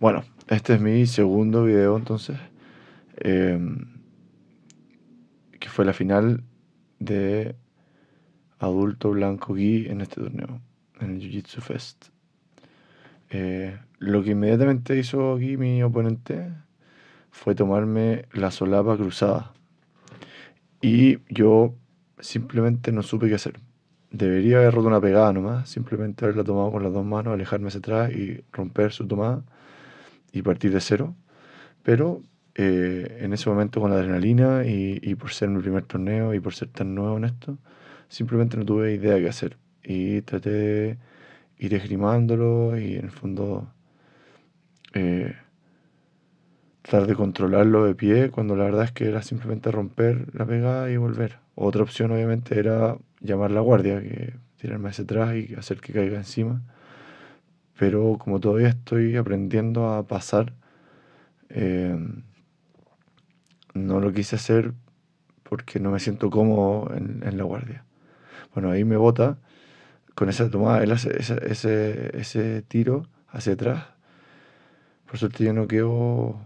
Bueno, este es mi segundo video entonces, em, que fue la final de adulto blanco gui en este torneo, en el Jiu Jitsu Fest. Eh, lo que inmediatamente hizo aquí mi oponente fue tomarme la solapa cruzada. Y yo simplemente no supe qué hacer. Debería haber roto una pegada nomás, simplemente haberla tomado con las dos manos, alejarme hacia atrás y romper su tomada y partir de cero, pero eh, en ese momento con la adrenalina y, y, por ser mi primer torneo y por ser tan nuevo en esto, simplemente no tuve idea qué hacer y traté de ir esgrimándolo y en el fondo eh, tratar de controlarlo de pie cuando la verdad es que era simplemente romper la pegada y volver. Otra opción obviamente era llamar la guardia, que tirarme hacia atrás y hacer que caiga encima pero como todavía estoy aprendiendo a pasar, eh, no lo quise hacer porque no me siento cómodo en, la guardia. Bueno, ahí me bota con esa tomada, él hace ese, ese, tiro hacia atrás. Por suerte yo no quedo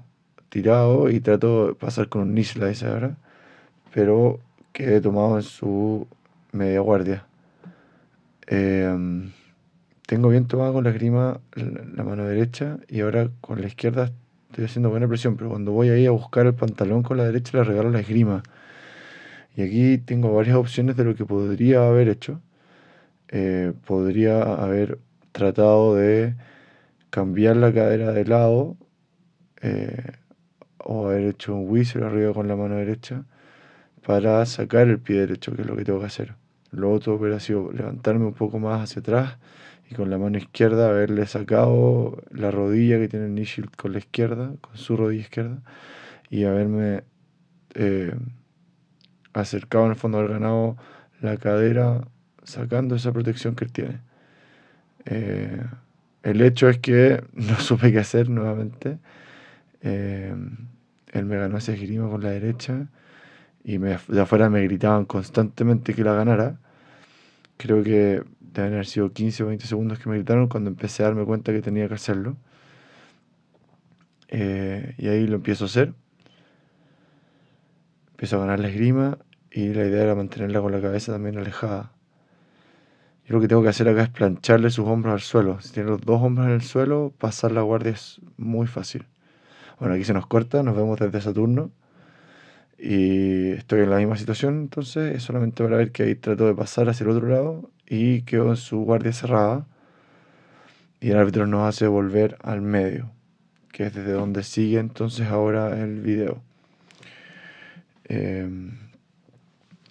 tirado y trato de pasar con un nisla esa ahora, pero quedé tomado en su media guardia. Eh, tengo bien tomada con la esgrima la mano derecha y ahora con la izquierda estoy haciendo buena presión, pero cuando voy ahí a buscar el pantalón con la derecha le regalo la esgrima. Y aquí tengo varias opciones de lo que podría haber hecho. Eh, podría haber tratado de cambiar la cadera de lado eh, o haber hecho un whistle arriba con la mano derecha para sacar el pie derecho, que es lo que tengo que hacer. Lo otro hubiera sido levantarme un poco más hacia atrás y con la mano izquierda haberle sacado la rodilla que tiene Nishil con la izquierda, con su rodilla izquierda, y haberme eh, acercado en el fondo, al ganado la cadera sacando esa protección que él tiene. Eh, el hecho es que no supe qué hacer nuevamente. Eh, él me ganó ese esgrima con la derecha y de afuera me gritaban constantemente que la ganara creo que deben haber sido 15 o 20 segundos que me gritaron cuando empecé a darme cuenta que tenía que hacerlo. Eh, y ahí lo empiezo a hacer. Empiezo a ganar la esgrima y la idea era mantenerla con la cabeza también alejada. Yo lo que tengo que hacer acá es plancharle sus hombros al suelo. Si tiene los dos hombros en el suelo, pasar la guardia es muy fácil. Bueno, aquí se nos corta, nos vemos desde Saturno. Y estoy en la misma situación, entonces es solamente para ver que ahí trató de pasar hacia el otro lado y quedó en su guardia cerrada. Y el árbitro nos hace volver al medio, que es desde donde sigue entonces ahora el video. Em,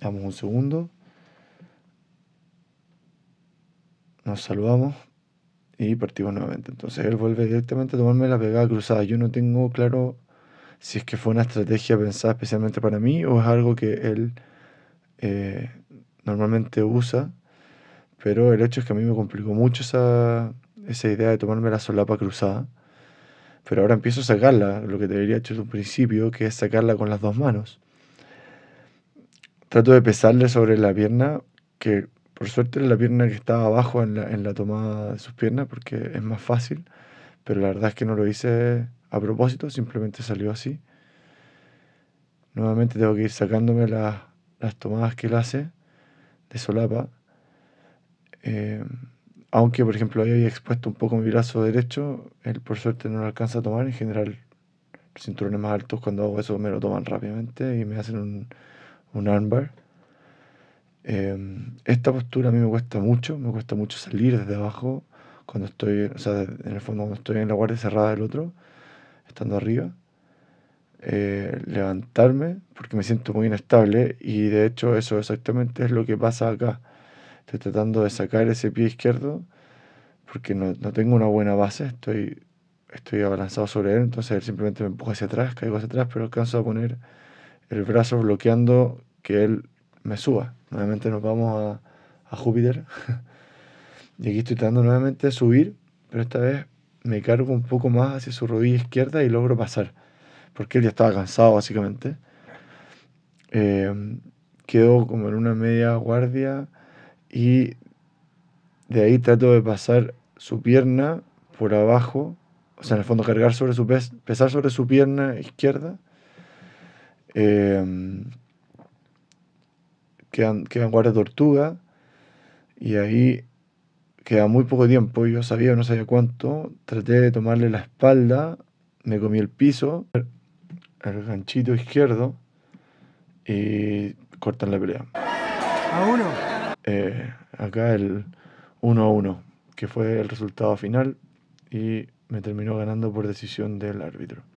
damos un segundo. Nos saludamos y partimos nuevamente. Entonces él vuelve directamente a tomarme la pegada cruzada. Yo no tengo claro si es que fue una estrategia pensada especialmente para mí o es algo que él eh, normalmente usa, pero el hecho es que a mí me complicó mucho esa, idea de tomarme la solapa cruzada, pero ahora empiezo a sacarla, lo que debería hecho desde un principio, que es sacarla con las dos manos. Trato de pesarle sobre la pierna, que por suerte era la pierna que estaba abajo en la, en la tomada de sus piernas, porque es más fácil, pero la verdad es que no lo hice a propósito, simplemente salió así. Nuevamente tengo que ir sacándome las tomadas que él hace de solapa. Eh, aunque, por ejemplo, ahí había expuesto un poco mi brazo derecho, él por suerte no lo alcanza a tomar. En general, los cinturones más altos cuando hago eso me lo toman rápidamente y me hacen un, un armbar. Eh, esta postura a mí me cuesta mucho, me cuesta mucho salir desde abajo, cuando estoy, en el fondo cuando estoy en la guardia cerrada del otro estando arriba, eh, levantarme porque me siento muy inestable y de hecho eso exactamente es lo que pasa acá. Estoy tratando de sacar ese pie izquierdo porque no, tengo una buena base, estoy, estoy abalanzado sobre él, entonces él simplemente me empuja hacia atrás, caigo hacia atrás, pero alcanzo a poner el brazo bloqueando que él me suba. Nuevamente nos vamos a, a Júpiter. y aquí estoy tratando nuevamente de subir, pero esta vez me cargo un poco más hacia su rodilla izquierda y logro pasar, porque él ya estaba cansado básicamente. Em, quedo como en una media guardia y de ahí trato de pasar su pierna por abajo, o sea, en el fondo cargar sobre su pesar sobre su pierna izquierda. Eh, quedan, quedan guardia tortuga y ahí Queda muy poco tiempo, yo sabía, no sabía cuánto, traté de tomarle la espalda, me comí el piso, el ganchito izquierdo y cortan la pelea. ¿A uno? Eh, acá el 1 a 1, que fue el resultado final y me terminó ganando por decisión del árbitro.